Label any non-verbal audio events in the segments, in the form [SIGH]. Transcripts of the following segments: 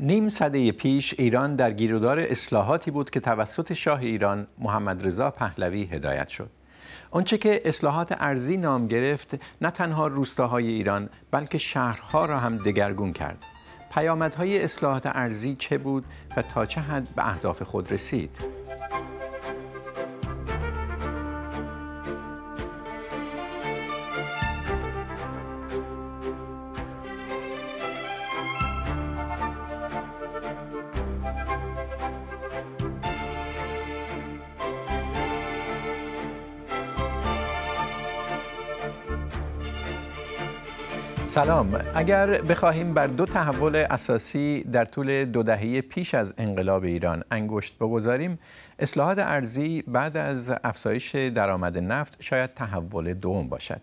نیم صده پیش ایران در گیرودار اصلاحاتی بود که توسط شاه ایران محمد رضا پهلوی هدایت شد. آنچه که اصلاحات ارزی نام گرفت نه تنها روستاهای ایران بلکه شهرها را هم دگرگون کرد. پیامدهای اصلاحات ارزی چه بود و تا چه حد به اهداف خود رسید؟ سلام اگر بخواهیم بر دو تحول اساسی در طول دو دهه پیش از انقلاب ایران انگشت بگذاریم اصلاحات ارزی بعد از افزایش درآمد نفت شاید تحول دوم باشد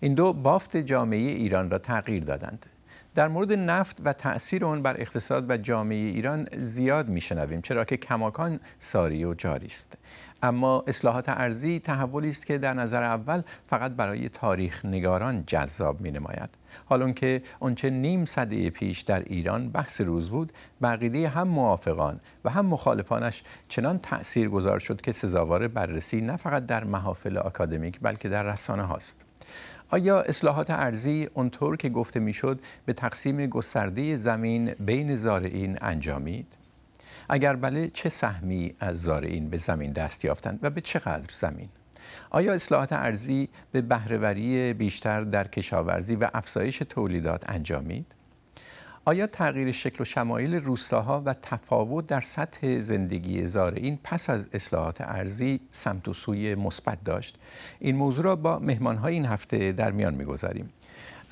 این دو بافت جامعه ایران را تغییر دادند در مورد نفت و تاثیر آن بر اقتصاد و جامعه ایران زیاد میشنویم چرا که کماکان ساری و جاری است اما اصلاحات ارزی تحولی است که در نظر اول فقط برای تاریخ نگاران جذاب می نماید. حال که آنچه نیم صده پیش در ایران بحث روز بود بقیده هم موافقان و هم مخالفانش چنان تأثیر گذار شد که سزاوار بررسی نه فقط در محافل آکادمیک بلکه در رسانه هاست آیا اصلاحات ارزی اونطور که گفته میشد به تقسیم گسترده زمین بین زارعین انجامید؟ اگر بله چه سهمی از زارعین به زمین دست یافتند و به چقدر زمین؟ آیا اصلاحات ارزی به بهرهوری بیشتر در کشاورزی و افزایش تولیدات انجامید؟ آیا تغییر شکل و شمایل روستاها و تفاوت در سطح زندگی زارعین پس از اصلاحات ارزی سمت و سوی مثبت داشت این موضوع را با مهمانهای این هفته در میان میگذاریم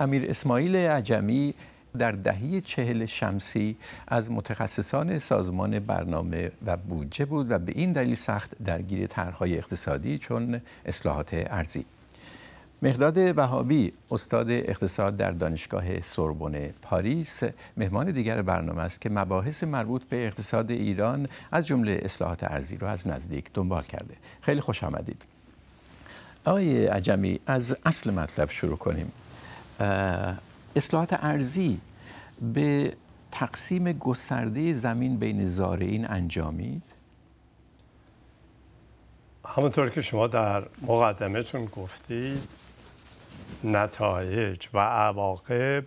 امیر اسماعیل عجمی در دهه چهل شمسی از متخصصان سازمان برنامه و بودجه بود و به این دلیل سخت درگیر طرحهای اقتصادی چون اصلاحات ارزی مهداد وهابی استاد اقتصاد در دانشگاه سوربن پاریس مهمان دیگر برنامه است که مباحث مربوط به اقتصاد ایران از جمله اصلاحات ارزی را از نزدیک دنبال کرده خیلی خوش آمدید آقای عجمی از اصل مطلب شروع کنیم اصلاحات ارزی به تقسیم گسترده زمین بین زارعین انجامید همونطور که شما در مقدمتون گفتید نتایج و عواقب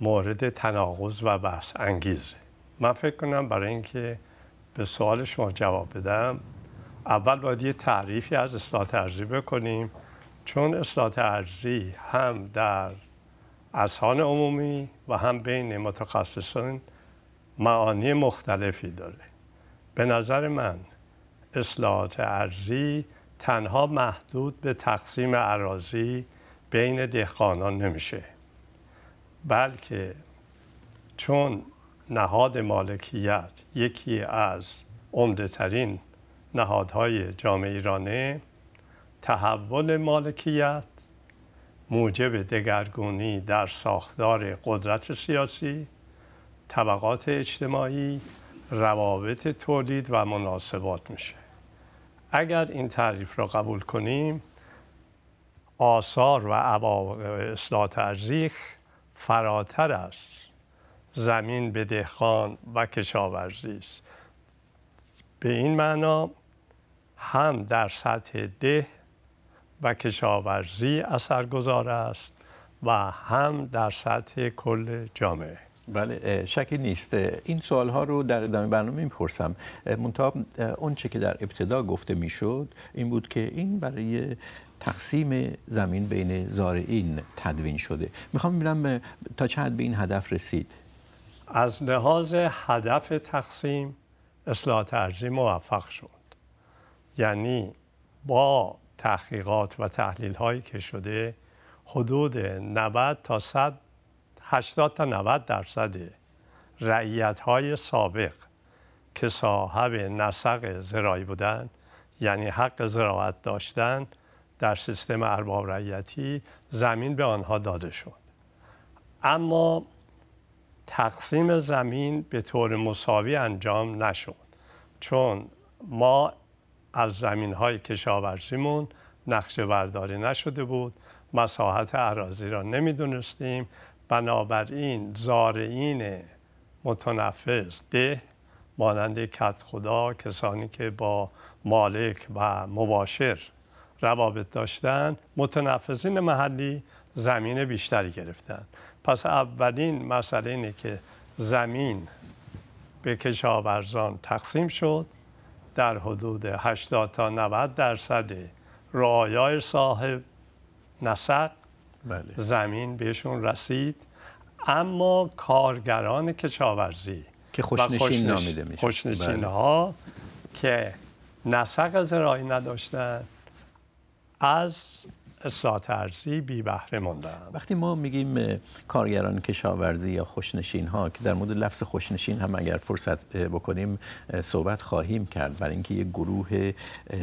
مورد تناقض و بحث انگیزه من فکر کنم برای اینکه به سوال شما جواب بدم اول باید یه تعریفی از اصلاح ارزی بکنیم چون اصلاح ارزی هم در اذهان عمومی و هم بین متخصصان معانی مختلفی داره به نظر من اصلاحات ارزی تنها محدود به تقسیم عراضی بین دهقانان نمیشه بلکه چون نهاد مالکیت یکی از عمده ترین نهادهای جامعه ایرانه تحول مالکیت موجب دگرگونی در ساختار قدرت سیاسی، طبقات اجتماعی، روابط تولید و مناسبات میشه. اگر این تعریف را قبول کنیم، آثار و عواقب اصلاح ترزیخ فراتر است. زمین به دهخان و کشاورزی است. به این معنا هم در سطح ده و کشاورزی اثرگذار است و هم در سطح کل جامعه بله شکی نیست این سوال ها رو در ادامه برنامه میپرسم منتها اون چه که در ابتدا گفته میشد این بود که این برای تقسیم زمین بین زارعین تدوین شده میخوام ببینم تا چه حد به این هدف رسید از لحاظ هدف تقسیم اصلاح ترزی موفق شد یعنی با تحقیقات و تحلیل هایی که شده حدود 90 تا 100 80 تا 90 درصد رعیت های سابق که صاحب نسق زراعی بودن یعنی حق زراعت داشتن در سیستم ارباب رعیتی زمین به آنها داده شد اما تقسیم زمین به طور مساوی انجام نشد چون ما از زمین های کشاورزیمون نقشه برداری نشده بود مساحت عراضی را نمیدونستیم بنابراین زارعین متنفذ ده مانند کت خدا کسانی که با مالک و مباشر روابط داشتن متنفذین محلی زمین بیشتری گرفتن پس اولین مسئله اینه که زمین به کشاورزان تقسیم شد در حدود 80 تا 90 درصد رعایای صاحب نسق بله. زمین بهشون رسید اما کارگران کشاورزی که خوشنشین, خوشنش... نامیده میشه خوشنشین ها بله. که نسق زراعی نداشتن از ساترسی بی بهره مونده وقتی ما میگیم کارگران کشاورزی یا خوشنشین ها که در مورد لفظ خوشنشین هم اگر فرصت بکنیم صحبت خواهیم کرد برای اینکه یه گروه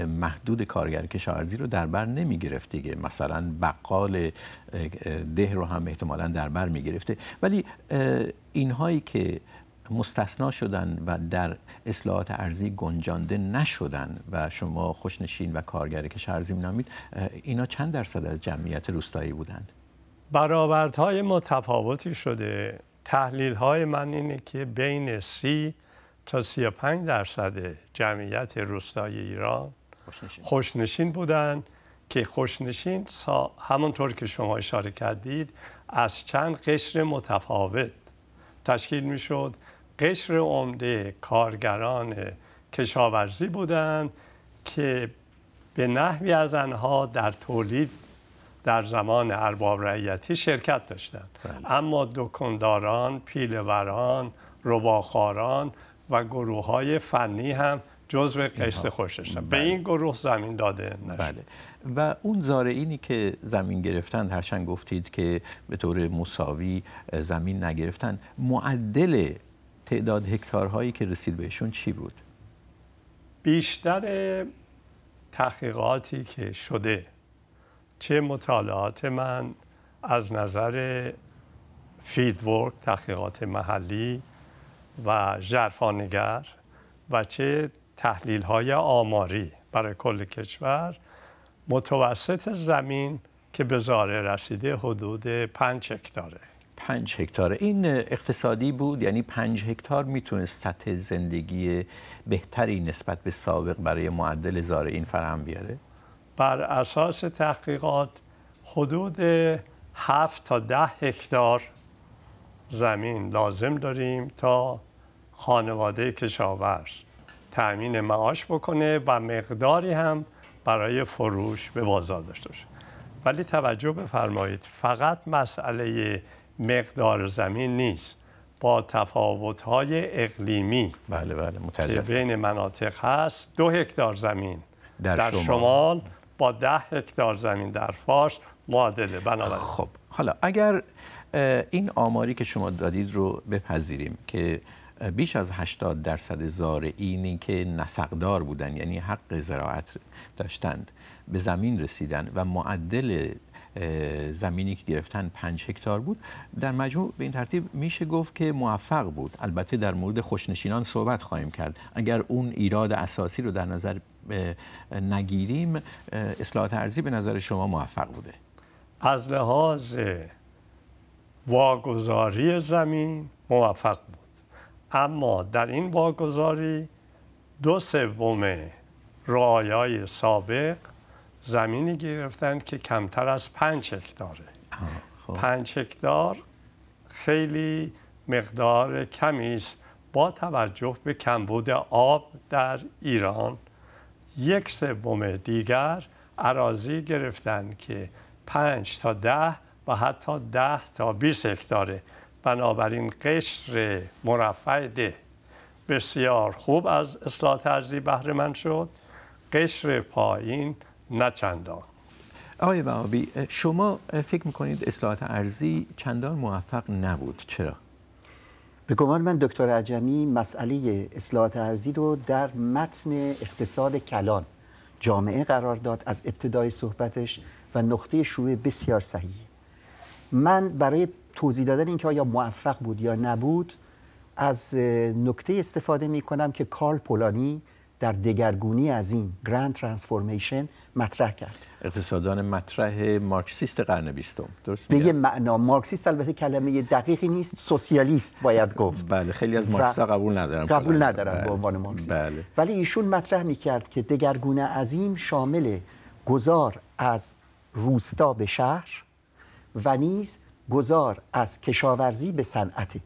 محدود کارگر کشاورزی رو در بر نمی گرفت دیگه مثلا بقال ده رو هم احتمالا در بر می گرفته ولی اینهایی که مستثنا شدن و در اصلاحات ارزی گنجانده نشدن و شما خوشنشین و کارگر کش ارزی نامید اینا چند درصد از جمعیت روستایی بودند های متفاوتی شده تحلیل های من اینه که بین سی تا ۳۵ درصد جمعیت روستایی ایران خوشنشین, خوشنشین که خوشنشین سا که شما اشاره کردید از چند قشر متفاوت تشکیل می شد قشر عمده کارگران کشاورزی بودند که به نحوی از آنها در تولید در زمان ارباب رعیتی شرکت داشتند بله. اما دکنداران، پیلهوران رباخاران و گروه های فنی هم جزو قشر خوششن به بله. این گروه زمین داده نشد بله. و اون زارعینی که زمین گرفتن هرچند گفتید که به طور مساوی زمین نگرفتن معدل تعداد هکتارهایی که رسید بهشون چی بود؟ بیشتر تحقیقاتی که شده چه مطالعات من از نظر فیدورک تحقیقات محلی و جرفانگر و چه تحلیل های آماری برای کل کشور متوسط زمین که به زاره رسیده حدود پنج هکتاره پنج هکتار این اقتصادی بود یعنی پنج هکتار میتونه سطح زندگی بهتری نسبت به سابق برای معدل این فرهم بیاره بر اساس تحقیقات حدود هفت تا ده هکتار زمین لازم داریم تا خانواده کشاورز تأمین معاش بکنه و مقداری هم برای فروش به بازار داشته باشه ولی توجه بفرمایید فقط مسئله مقدار زمین نیست با تفاوت‌های اقلیمی بله بله که بین مناطق هست دو هکتار زمین در, شمال. با ده هکتار زمین در فارس معادله بنابراین خب حالا اگر این آماری که شما دادید رو بپذیریم که بیش از 80 درصد اینی که نسقدار بودن یعنی حق زراعت داشتند به زمین رسیدن و معدل زمینی که گرفتن پنج هکتار بود در مجموع به این ترتیب میشه گفت که موفق بود البته در مورد خوشنشینان صحبت خواهیم کرد اگر اون ایراد اساسی رو در نظر نگیریم اصلاح ارزی به نظر شما موفق بوده از لحاظ واگذاری زمین موفق بود اما در این واگذاری دو سوم رایای سابق زمینی گرفتن که کمتر از پنج هکتاره خب. پنج هکتار خیلی مقدار کمی است با توجه به کمبود آب در ایران یک سوم دیگر عراضی گرفتن که پنج تا ده و حتی ده تا بیس هکتاره بنابراین قشر مرفع ده بسیار خوب از اصلاح ترزی بهره شد قشر پایین نه چندان آقای وهابی شما فکر میکنید اصلاحات ارزی چندان موفق نبود چرا؟ به گمان من دکتر عجمی مسئله اصلاحات ارزی رو در متن اقتصاد کلان جامعه قرار داد از ابتدای صحبتش و نقطه شروع بسیار صحیح من برای توضیح دادن اینکه آیا موفق بود یا نبود از نکته استفاده می کنم که کارل پولانی در دگرگونی از این گراند ترانسفورمیشن مطرح کرد اقتصادان مطرح مارکسیست قرن بیستم درست به یه معنا مارکسیست البته کلمه دقیقی نیست سوسیالیست باید گفت بله خیلی از مارکسیست قبول ندارم قبول ندارم به بله، عنوان مارکسیست بله. ولی ایشون مطرح میکرد که دگرگونه عظیم شامل گذار از روستا به شهر و نیز گذار از کشاورزی به صنعته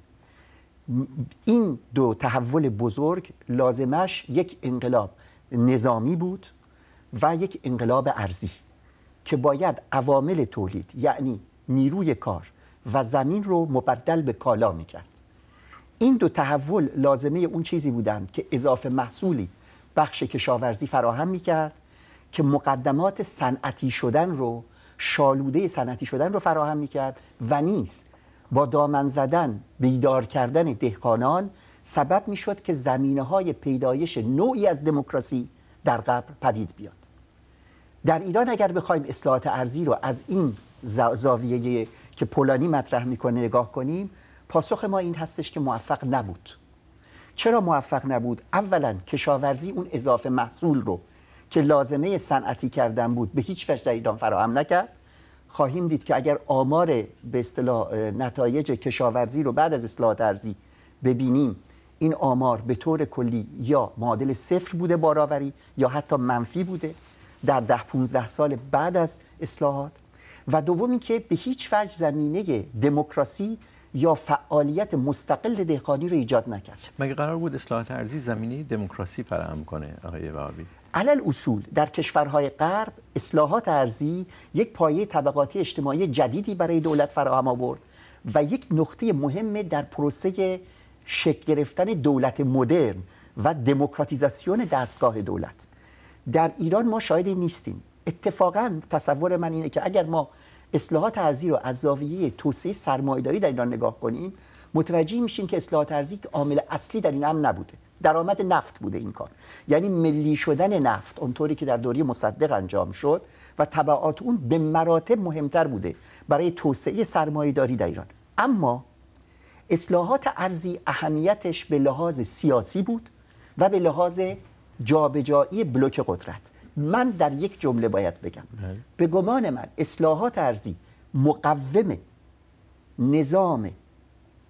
این دو تحول بزرگ لازمش یک انقلاب نظامی بود و یک انقلاب ارزی که باید عوامل تولید یعنی نیروی کار و زمین رو مبدل به کالا میکرد این دو تحول لازمه اون چیزی بودند که اضافه محصولی بخش کشاورزی فراهم میکرد که مقدمات صنعتی شدن رو شالوده صنعتی شدن رو فراهم میکرد و نیست با دامن زدن بیدار کردن دهقانان سبب شد که زمینه های پیدایش نوعی از دموکراسی در قبر پدید بیاد در ایران اگر بخوایم اصلاحات ارزی رو از این زاویه که پولانی مطرح میکنه نگاه کنیم پاسخ ما این هستش که موفق نبود چرا موفق نبود اولا کشاورزی اون اضافه محصول رو که لازمه صنعتی کردن بود به هیچ وجه در ایران فراهم نکرد خواهیم دید که اگر آمار به اصطلاح نتایج کشاورزی رو بعد از اصلاحات ارزی ببینیم این آمار به طور کلی یا معادل صفر بوده باراوری یا حتی منفی بوده در ده 15 سال بعد از اصلاحات و دومی که به هیچ وجه زمینه دموکراسی یا فعالیت مستقل دهقانی رو ایجاد نکرد مگه قرار بود اصلاحات ارزی زمینه دموکراسی فراهم کنه آقای وابی علل اصول در کشورهای غرب اصلاحات ارزی یک پایه طبقاتی اجتماعی جدیدی برای دولت فراهم آورد و یک نقطه مهم در پروسه شکل گرفتن دولت مدرن و دموکراتیزاسیون دستگاه دولت در ایران ما شاهد نیستیم اتفاقا تصور من اینه که اگر ما اصلاحات ارزی رو از زاویه توسعه سرمایه‌داری در ایران نگاه کنیم متوجه میشیم که اصلاحات ارزی عامل اصلی در این هم نبوده درآمد نفت بوده این کار یعنی ملی شدن نفت اونطوری که در دوره مصدق انجام شد و طبعات اون به مراتب مهمتر بوده برای توسعه سرمایه داری در ایران اما اصلاحات ارزی اهمیتش به لحاظ سیاسی بود و به لحاظ جابجایی بلوک قدرت من در یک جمله باید بگم بله. به گمان من اصلاحات ارزی مقوم نظام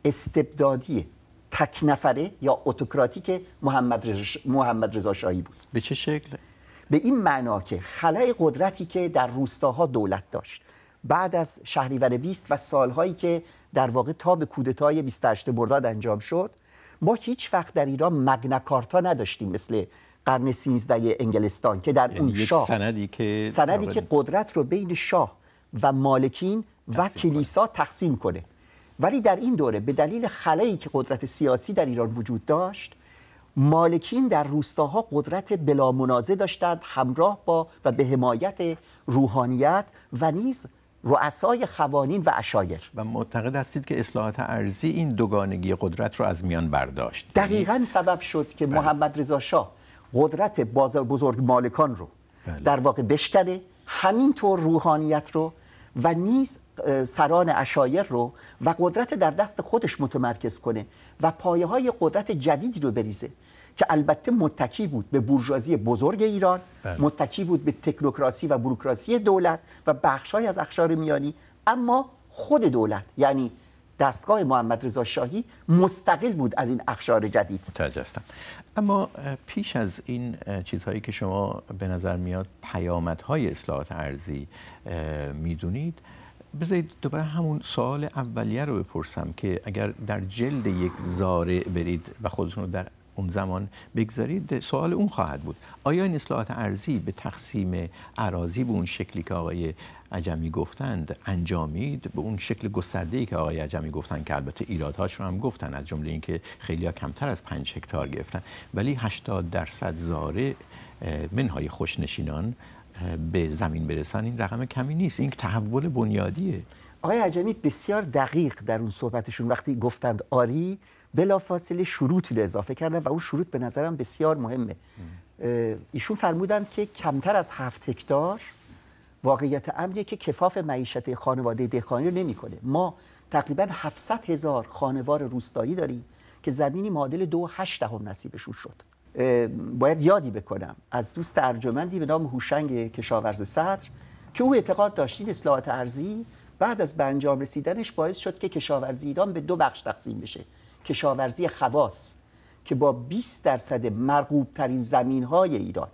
استبدادی تک نفره یا اتوکراتیک محمد رضا محمد شاهی بود به چه شکل به این معنا که خلای قدرتی که در روستاها دولت داشت بعد از شهریور 20 و سالهایی که در واقع تا به کودتای 28 مرداد انجام شد ما هیچ وقت در ایران مگنکارتا نداشتیم مثل قرن 13 انگلستان که در اون یعنی شاه سندی که سندی که قدرت رو بین شاه و مالکین و کلیسا تقسیم کنه ولی در این دوره به دلیل خلایی که قدرت سیاسی در ایران وجود داشت مالکین در روستاها قدرت بلا منازه داشتند همراه با و به حمایت روحانیت و نیز رؤسای خوانین و اشایر و معتقد هستید که اصلاحات ارزی این دوگانگی قدرت رو از میان برداشت یعنی دقیقا سبب شد که بله. محمد رضا شاه قدرت بزرگ مالکان رو بله. در واقع بشکنه همینطور روحانیت رو و نیز سران اشایر رو و قدرت در دست خودش متمرکز کنه و پایه های قدرت جدیدی رو بریزه که البته متکی بود به بورژوازی بزرگ ایران بله. متکی بود به تکنوکراسی و بروکراسی دولت و بخشهایی از اخشار میانی اما خود دولت یعنی دستگاه محمد رضا شاهی مستقل بود از این اخشار جدید تجستم. اما پیش از این چیزهایی که شما به نظر میاد پیامدهای اصلاحات ارزی میدونید بذارید دوباره همون سوال اولیه رو بپرسم که اگر در جلد یک زاره برید و خودتون رو در اون زمان بگذارید سوال اون خواهد بود آیا این اصلاحات ارزی به تقسیم عراضی به اون شکلی که آقای عجمی گفتند انجامید به اون شکل گسترده ای که آقای عجمی گفتند که البته ایرادهاش رو هم گفتن از جمله اینکه خیلی ها کمتر از 5 هکتار گرفتن ولی 80 درصد زاره منهای خوشنشینان به زمین برسن این رقم کمی نیست این تحول بنیادیه آقای عجمی بسیار دقیق در اون صحبتشون وقتی گفتند آری بلافاصله شروط رو اضافه کردن و اون شروط به نظرم بسیار مهمه ایشون فرمودند که کمتر از هفت هکتار واقعیت امریه که کفاف معیشت خانواده دهقانی رو نمیکنه ما تقریبا 700 هزار خانوار روستایی داریم که زمینی معادل دو هشت دهم نصیبشون شد باید یادی بکنم از دوست ارجمندی به نام هوشنگ کشاورز صدر که او اعتقاد داشت این اصلاحات ارزی بعد از به انجام رسیدنش باعث شد که کشاورزی ایران به دو بخش تقسیم بشه کشاورزی خواص که با 20 درصد مرغوب ترین زمین های ایران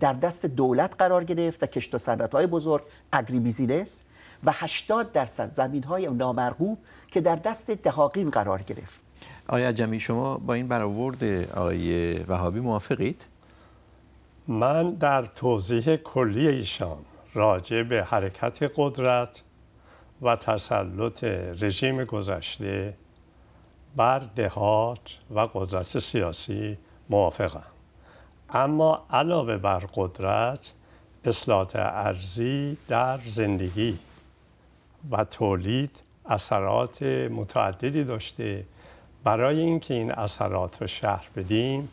در دست دولت قرار گرفت و کشت و صنعت های بزرگ اگری بیزینس و 80 درصد زمین های نامرغوب که در دست دهاقین قرار گرفت آیا جمعی شما با این برآورد آقای وهابی موافقید؟ من در توضیح کلی ایشان راجع به حرکت قدرت و تسلط رژیم گذشته بر دهات و قدرت سیاسی موافقم اما علاوه بر قدرت اصلاحات ارزی در زندگی و تولید اثرات متعددی داشته برای اینکه این اثرات رو شهر بدیم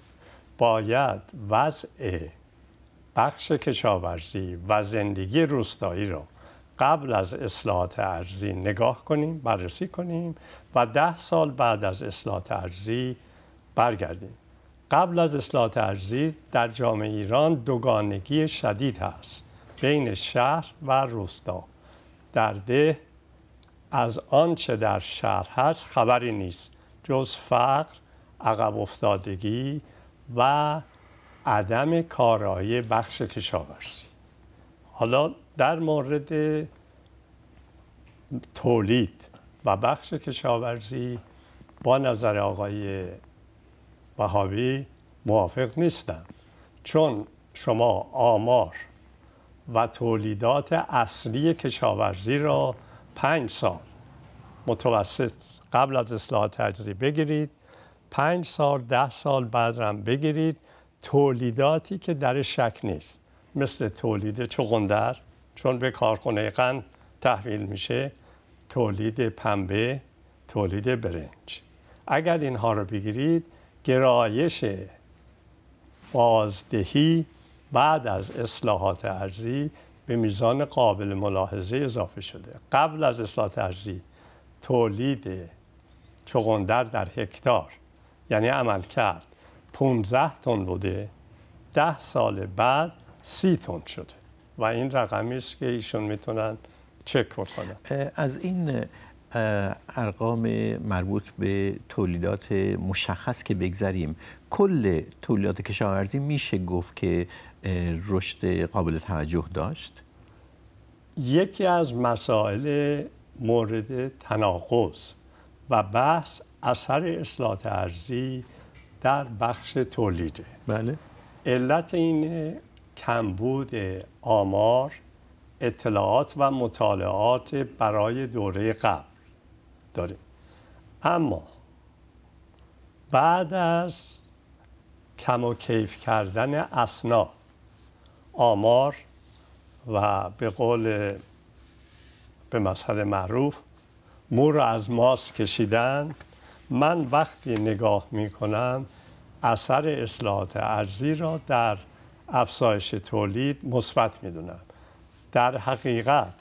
باید وضع بخش کشاورزی و زندگی روستایی رو قبل از اصلاحات ارزی نگاه کنیم بررسی کنیم و ده سال بعد از اصلاحات ارزی برگردیم قبل از اصلاحات ارزی در جامعه ایران دوگانگی شدید هست بین شهر و روستا در ده از آنچه در شهر هست خبری نیست جز فقر عقب افتادگی و عدم کارایی بخش کشاورزی حالا در مورد تولید و بخش کشاورزی با نظر آقای بهابی موافق نیستم چون شما آمار و تولیدات اصلی کشاورزی را پنج سال متوسط قبل از اصلاحات تجزیه بگیرید پنج سال ده سال بعد هم بگیرید تولیداتی که در شک نیست مثل تولید چغندر چون به کارخونه قند تحویل میشه تولید پنبه تولید برنج اگر اینها رو بگیرید گرایش بازدهی بعد از اصلاحات ارزی به میزان قابل ملاحظه اضافه شده قبل از اصلاحات ارزی تولید چغندر در هکتار یعنی عمل کرد 15 تن بوده ده سال بعد سی تون شده و این است که ایشون میتونن چک بکنن از این ارقام مربوط به تولیدات مشخص که بگذریم کل تولیدات کشاورزی میشه گفت که رشد قابل توجه داشت یکی از مسائل مورد تناقض و بحث اثر اصلاحات ارزی در بخش تولیده بله علت این کمبود آمار اطلاعات و مطالعات برای دوره قبل داره. اما بعد از کم و کیف کردن اسنا آمار و به قول به مثل معروف مور از ماس کشیدن من وقتی نگاه می کنم اثر اصلاحات ارزی را در افزایش تولید مثبت میدونم در حقیقت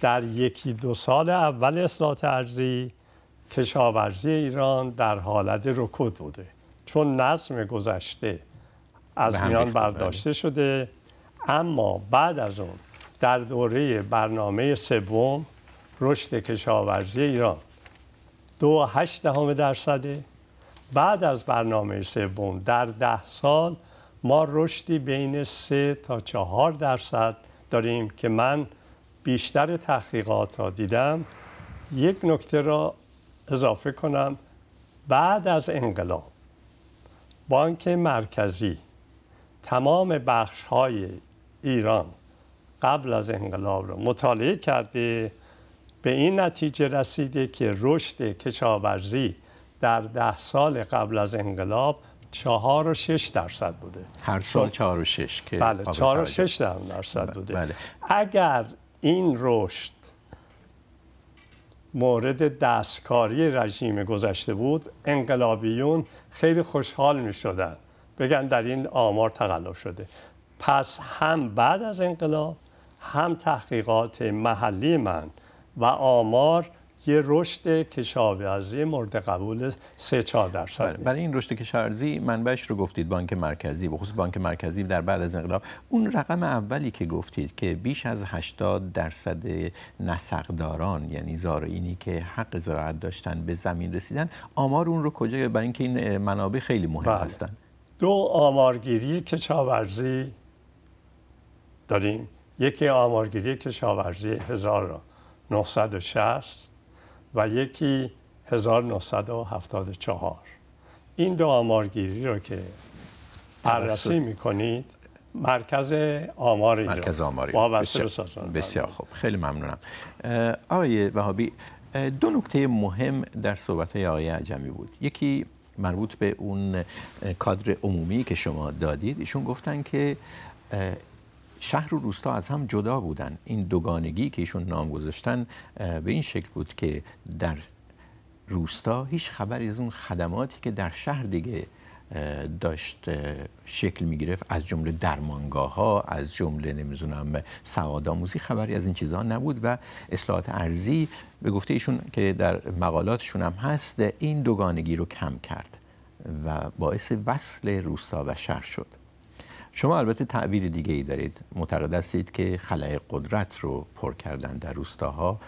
در یکی دو سال اول اصلاحات ارزی کشاورزی ایران در حالت رکود بوده چون نظم گذشته از میان برداشته بله. شده اما بعد از اون در دوره برنامه سوم رشد کشاورزی ایران دو هشت دهم درصده بعد از برنامه سوم در ده سال ما رشدی بین سه تا چهار درصد داریم که من بیشتر تحقیقات را دیدم یک نکته را اضافه کنم بعد از انقلاب بانک مرکزی تمام بخش های ایران قبل از انقلاب رو مطالعه کرده به این نتیجه رسیده که رشد کشاورزی در ده سال قبل از انقلاب چهار و شش درصد بوده هر سال خب، چهار و شش که بله چهار و شش درصد بوده بله. اگر این رشد مورد دستکاری رژیم گذشته بود انقلابیون خیلی خوشحال می شدن بگن در این آمار تقلب شده پس هم بعد از انقلاب هم تحقیقات محلی من و آمار یه رشد کشاورزی مورد قبول 3 4 درصد برای این رشد کشاورزی منبعش رو گفتید بانک مرکزی به خصوص بانک مرکزی در بعد از انقلاب اون رقم اولی که گفتید که بیش از 80 درصد نسقداران یعنی زارعینی که حق زراعت داشتن به زمین رسیدن آمار اون رو کجا برای اینکه این منابع خیلی مهم بله. هستن دو آمارگیری کشاورزی داریم یکی آمارگیری کشاورزی 1960 و یکی 1974 این دو آمارگیری رو که بررسی میکنید مرکز آمار ایران مرکز آمار بسیار, بسیار خوب خیلی ممنونم آقای وهابی دو نکته مهم در صحبت های آقای عجمی بود یکی مربوط به اون کادر عمومی که شما دادید ایشون گفتن که شهر و روستا از هم جدا بودن این دوگانگی که ایشون نام گذاشتن به این شکل بود که در روستا هیچ خبری از اون خدماتی که در شهر دیگه داشت شکل می گرفت از جمله درمانگاه ها از جمله نمیدونم سواد آموزی خبری از این چیزها نبود و اصلاحات ارزی به گفته ایشون که در مقالاتشون هم هست این دوگانگی رو کم کرد و باعث وصل روستا و شهر شد شما البته تعبیر دیگه ای دارید معتقد هستید که خلای قدرت رو پر کردن در روستاها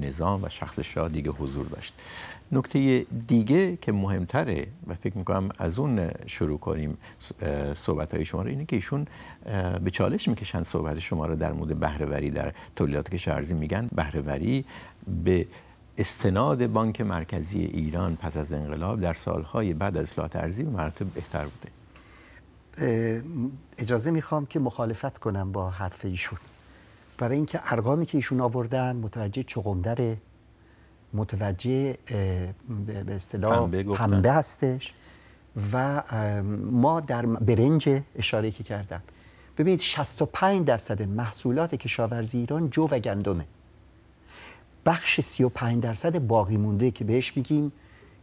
نظام و شخص شاه دیگه حضور داشت نکته دیگه که مهمتره و فکر میکنم از اون شروع کنیم صحبت های شما رو اینه که ایشون به چالش میکشن صحبت شما رو در مورد بهرهوری در که کشاورزی میگن بهرهوری به استناد بانک مرکزی ایران پس از انقلاب در سالهای بعد از اصلاحات ارزی مرتب بهتر بوده اجازه میخوام که مخالفت کنم با حرف ایشون برای اینکه ارقامی که ایشون آوردن متوجه چقندره متوجه به اصطلاح پنبه هستش و ما در برنج اشاره که کردم ببینید 65 درصد محصولات کشاورزی ایران جو و گندمه بخش 35 درصد باقی مونده که بهش میگیم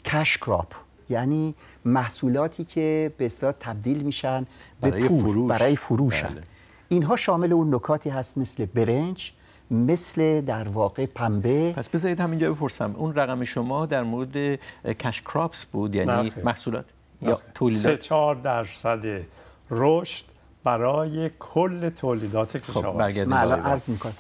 کش کراپ یعنی محصولاتی که به اصطلاح تبدیل میشن به برای فروش. برای فروشن بله. اینها شامل اون نکاتی هست مثل برنج مثل در واقع پنبه پس بذارید همینجا بپرسم اون رقم شما در مورد کش کراپس بود یعنی نخیر. بله. محصولات یا بله. تولیدات 3-4 درصد رشد برای کل تولیدات کشاورزی خب عرض میکنم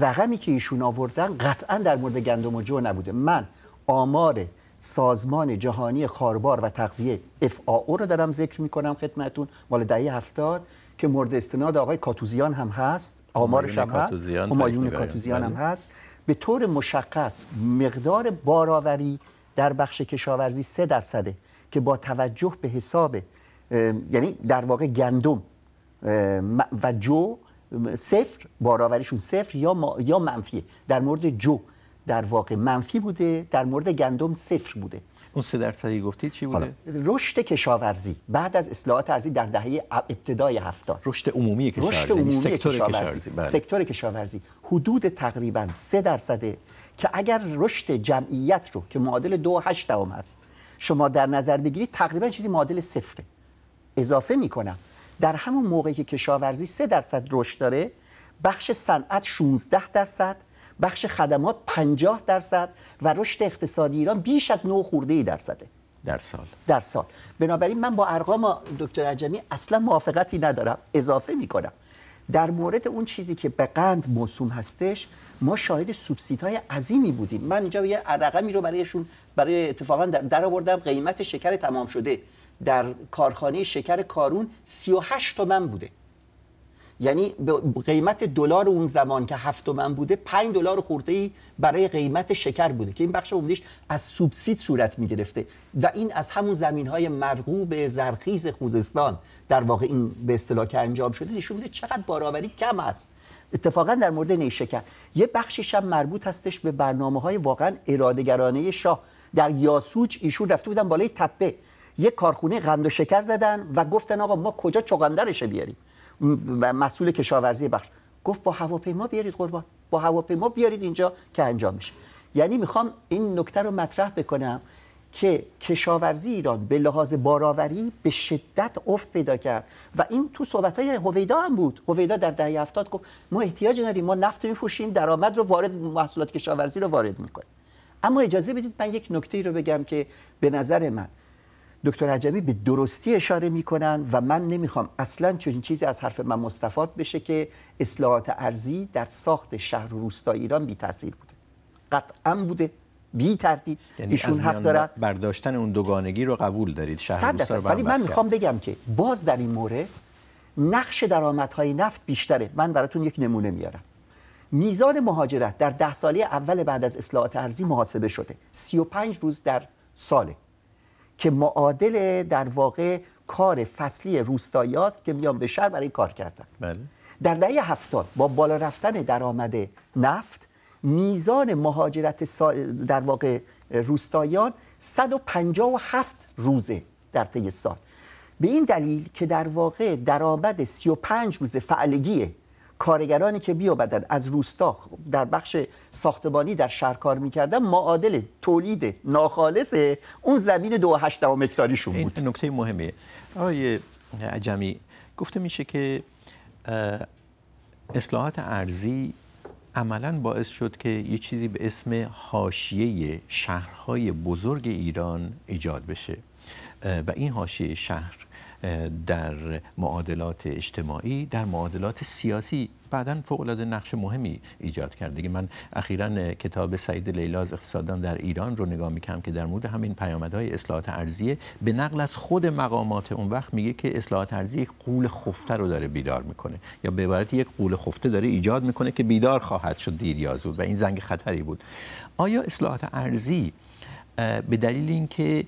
رقمی که ایشون آوردن قطعا در مورد گندم و جو نبوده من آمار سازمان جهانی خاربار و تغذیه FAO رو دارم ذکر میکنم خدمتون مال دهه هفتاد که مورد استناد آقای کاتوزیان هم هست آمارش هم هست همایون کاتوزیان هم بله. هست به طور مشخص مقدار باراوری در بخش کشاورزی سه درصده که با توجه به حساب یعنی در واقع گندم و جو صفر باراوریشون صفر یا, یا منفیه در مورد جو در واقع منفی بوده در مورد گندم صفر بوده اون سه درصدی گفتی چی بوده رشد کشاورزی بعد از اصلاحات ارزی در دهه ابتدای هفتاد رشد عمومی کشاورزی رشد یعنی عمومی سکتور کشاورزی, بله. سکتور کشاورزی حدود تقریبا سه درصده که اگر رشد جمعیت رو که معادل دو هشت دوم هست شما در نظر بگیرید تقریبا چیزی معادل صفره اضافه میکنم در همون موقعی که کشاورزی سه درصد رشد داره بخش صنعت 16 درصد بخش خدمات 50 درصد و رشد اقتصادی ایران بیش از 9 خورده ای درصده در سال در سال بنابراین من با ارقام دکتر عجمی اصلا موافقتی ندارم اضافه میکنم در مورد اون چیزی که به قند موسوم هستش ما شاهد سوبسیدهای عظیمی بودیم من اینجا یه رقمی رو برایشون برای اتفاقا در آوردم قیمت شکر تمام شده در کارخانه شکر کارون 38 تومن بوده یعنی به قیمت دلار اون زمان که هفت من بوده 5 دلار خورده ای برای قیمت شکر بوده که این بخش عمدیش از سوبسید صورت می گرفته و این از همون زمین های مرغوب زرخیز خوزستان در واقع این به اصطلاح که انجام شده نشون بوده چقدر باراوری کم است اتفاقا در مورد نیشکر یه بخشش هم مربوط هستش به برنامه های واقعا ارادگرانه شاه در یاسوج ایشون رفته بودن بالای تپه یه کارخونه قند و شکر زدن و گفتن آقا ما کجا چغندرش بیاریم مسئول کشاورزی بخش گفت با هواپیما بیارید قربان با هواپیما بیارید اینجا که انجام میشه یعنی میخوام این نکته رو مطرح بکنم که کشاورزی ایران به لحاظ باراوری به شدت افت پیدا کرد و این تو صحبت های هویدا هم بود هویدا در دهه 70 گفت ما احتیاج نداریم ما نفت میفروشیم درآمد رو وارد محصولات کشاورزی رو وارد میکنیم اما اجازه بدید من یک نکته رو بگم که به نظر من دکتر عجبی به درستی اشاره میکنن و من نمیخوام اصلا چنین چیزی از حرف من مستفاد بشه که اصلاحات ارزی در ساخت شهر و روستا ایران بی تاثیر بوده قطعا بوده بی تردید یعنی ایشون حق دارن برداشتن اون دوگانگی رو قبول دارید شهر روستا ولی من میخوام بگم که باز در این مورد نقش درآمدهای نفت بیشتره من براتون یک نمونه میارم میزان مهاجرت در ده ساله اول بعد از اصلاحات ارزی محاسبه شده 35 روز در ساله که معادل در واقع کار فصلی روستایی است که میان به شهر برای کار کردن بله. در دهه هفتاد با بالا رفتن درآمد نفت میزان مهاجرت در واقع روستاییان 157 روزه در طی سال به این دلیل که در واقع درآمد 35 روز فعلگی کارگرانی که بدن از روستا در بخش ساختمانی در شهر کار میکردن معادل تولید ناخالص اون زمین دو هشت اکتاریشون بود این نکته مهمه آقای عجمی گفته میشه که اصلاحات ارزی عملا باعث شد که یه چیزی به اسم حاشیه شهرهای بزرگ ایران ایجاد بشه و این حاشیه شهر در معادلات اجتماعی در معادلات سیاسی بعدا فوق العاده نقش مهمی ایجاد کرد دیگه من اخیرا کتاب سعید لیلاز اقتصادان در ایران رو نگاه میکنم که در مورد همین پیامدهای اصلاحات ارزیه به نقل از خود مقامات اون وقت میگه که اصلاحات ارزی یک قول خفته رو داره بیدار میکنه یا به عبارت یک قول خفته داره ایجاد میکنه که بیدار خواهد شد دیر یا و این زنگ خطری بود آیا اصلاحات ارزی به دلیل اینکه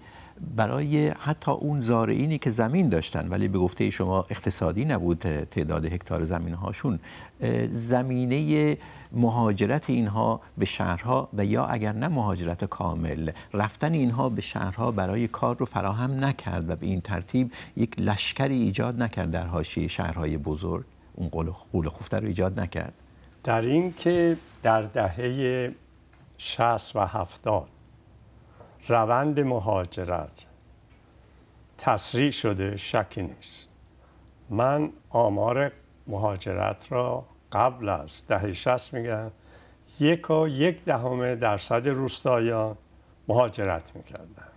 برای حتی اون زارعینی که زمین داشتن ولی به گفته شما اقتصادی نبود تعداد هکتار زمین هاشون زمینه مهاجرت اینها به شهرها و یا اگر نه مهاجرت کامل رفتن اینها به شهرها برای کار رو فراهم نکرد و به این ترتیب یک لشکری ایجاد نکرد در حاشیه شهرهای بزرگ اون قول خفته رو ایجاد نکرد در این که در دهه 60 و 70 روند مهاجرت تسریع شده شکی نیست من آمار مهاجرت را قبل از دهه شست میگم یک و یک دهم درصد روستایان مهاجرت میکردن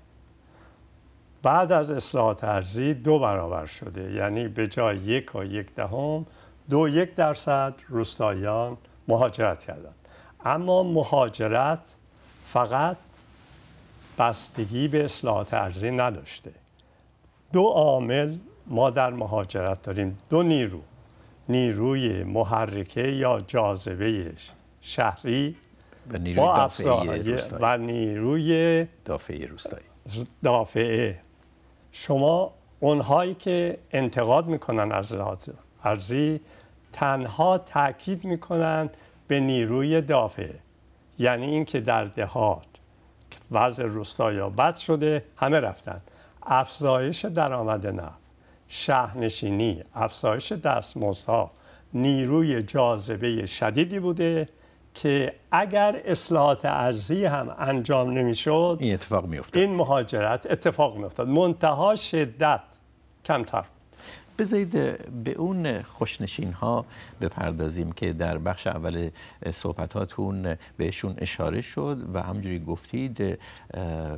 بعد از اصلاحات ارزی دو برابر شده یعنی به جای یک و یک دهم دو یک درصد روستایان مهاجرت کردند اما مهاجرت فقط بستگی به اصلاحات ارزی نداشته دو عامل ما در مهاجرت داریم دو نیرو نیروی محرکه یا جاذبه شهری و نیروی دافعه روستایی و نیروی دافعه شما اونهایی که انتقاد میکنن از ارزی تنها تاکید میکنن به نیروی دافعه یعنی اینکه در دهات وضع روستایا بد شده همه رفتن افزایش درآمد نه شهرنشینی افزایش دستمزدها نیروی جاذبه شدیدی بوده که اگر اصلاحات ارزی هم انجام نمیشد این اتفاق افتاد این مهاجرت اتفاق افتاد منتها شدت کمتر بذارید به اون خوشنشین ها بپردازیم که در بخش اول صحبتاتون بهشون اشاره شد و همجوری گفتید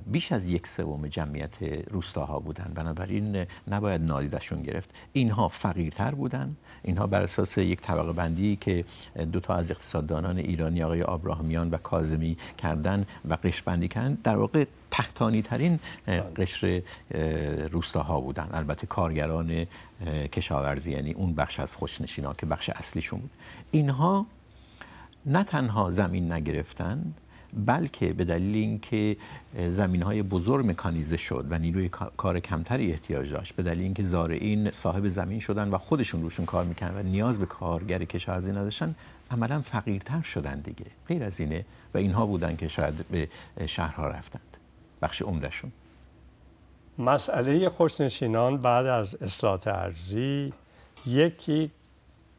بیش از یک سوم جمعیت روستاها بودن بنابراین نباید نادیدشون گرفت اینها فقیرتر بودن اینها بر اساس یک طبقه بندی که دو تا از اقتصاددانان ایرانی آقای آبراهامیان و کاظمی کردن و قشر بندی کردن در واقع تحتانی ترین بله. قشر روستاها بودن البته کارگران کشاورزی یعنی اون بخش از خوشنشینا که بخش اصلیشون بود اینها نه تنها زمین نگرفتن بلکه به دلیل اینکه زمین های بزرگ مکانیزه شد و نیروی کار کمتری احتیاج داشت به دلیل اینکه زارعین صاحب زمین شدن و خودشون روشون کار میکنن و نیاز به کارگر کشاورزی نداشتن عملا فقیرتر شدن دیگه غیر از اینه و اینها بودن که شاید به شهرها رفتند بخش عمدهشون مسئله خوشنشینان بعد از اصلاحات ارزی یکی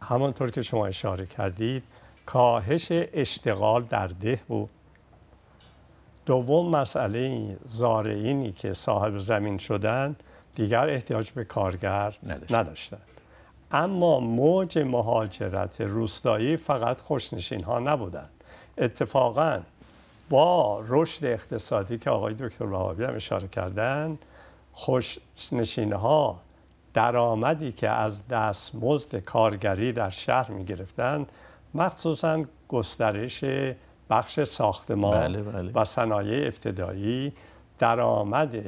همانطور که شما اشاره کردید کاهش اشتغال در ده بود دوم مسئله زارعینی که صاحب زمین شدن دیگر احتیاج به کارگر نداشتن, اما موج مهاجرت روستایی فقط خوشنشین ها نبودن اتفاقا با رشد اقتصادی که آقای دکتر وهابی هم اشاره کردن خوشنشین ها درآمدی که از دست مزد کارگری در شهر می گرفتن مخصوصا گسترش بخش ساختمان بله بله. و صنایع ابتدایی درآمد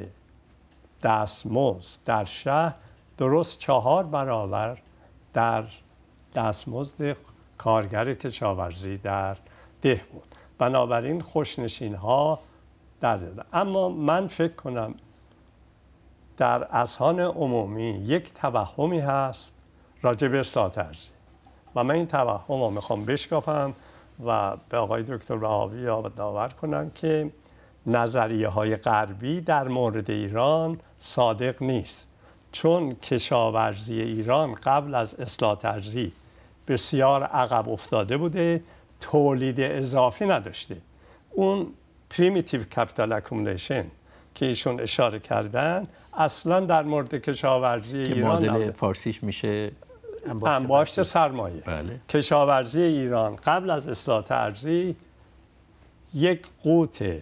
دستمزد در شهر درست چهار برابر در دستمزد کارگر کشاورزی در ده بود بنابراین خوشنشین ها در اما من فکر کنم در اذهان عمومی یک توهمی هست راجع به ساترزی و من این توهم رو میخوام بشکافم و به آقای دکتر رهاوی داور کنم که نظریه های غربی در مورد ایران صادق نیست چون کشاورزی ایران قبل از اصلاح ترزی بسیار عقب افتاده بوده تولید اضافی نداشته اون پریمیتیو کپیتال اکومولیشن که ایشون اشاره کردن اصلا در مورد کشاورزی ایران مدل فارسیش میشه انباشت سرمایه بله. کشاورزی ایران قبل از اصلاح ارزی یک قوت